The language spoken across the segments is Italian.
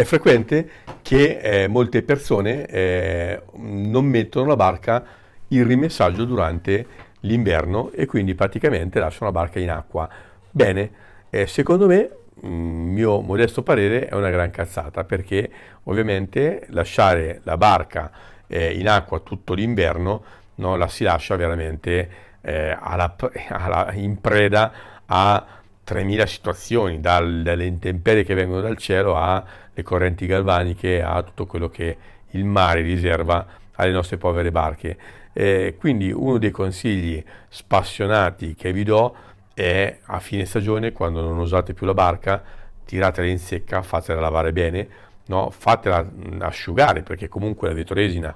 è frequente che eh, molte persone eh, non mettono la barca in rimessaggio durante l'inverno e quindi praticamente lasciano la barca in acqua. Bene, eh, secondo me, mm, mio modesto parere, è una gran cazzata perché ovviamente lasciare la barca eh, in acqua tutto l'inverno no, la si lascia veramente eh, alla, alla, in preda a 3.000 situazioni, dalle intemperie che vengono dal cielo alle correnti galvaniche, a tutto quello che il mare riserva alle nostre povere barche. Eh, quindi uno dei consigli spassionati che vi do è a fine stagione, quando non usate più la barca, tiratela in secca, fatela lavare bene, no? fatela mm, asciugare perché comunque la vetroresina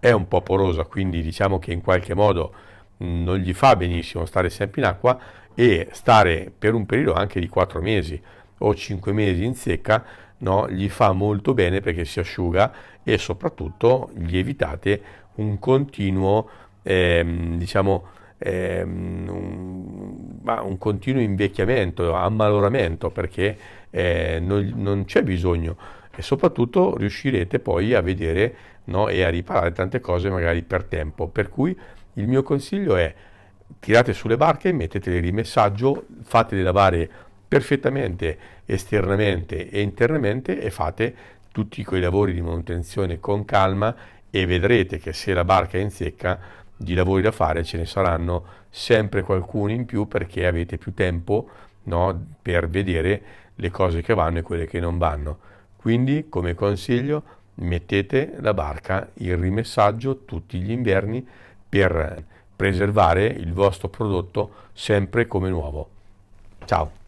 è un po' porosa, quindi diciamo che in qualche modo non gli fa benissimo stare sempre in acqua e stare per un periodo anche di 4 mesi o 5 mesi in secca no, gli fa molto bene perché si asciuga e soprattutto gli evitate un continuo ehm, diciamo ehm, un, un, continuo invecchiamento, ammaloramento perché eh, non, non c'è bisogno e soprattutto riuscirete poi a vedere no, e a riparare tante cose magari per tempo per cui il mio consiglio è tirate sulle barche e mettetele di messaggio, fatele lavare perfettamente esternamente e internamente e fate tutti quei lavori di manutenzione con calma e vedrete che se la barca è in secca di lavori da fare ce ne saranno sempre qualcuno in più perché avete più tempo no, per vedere le cose che vanno e quelle che non vanno. Quindi come consiglio mettete la barca in rimessaggio tutti gli inverni per preservare il vostro prodotto sempre come nuovo. Ciao!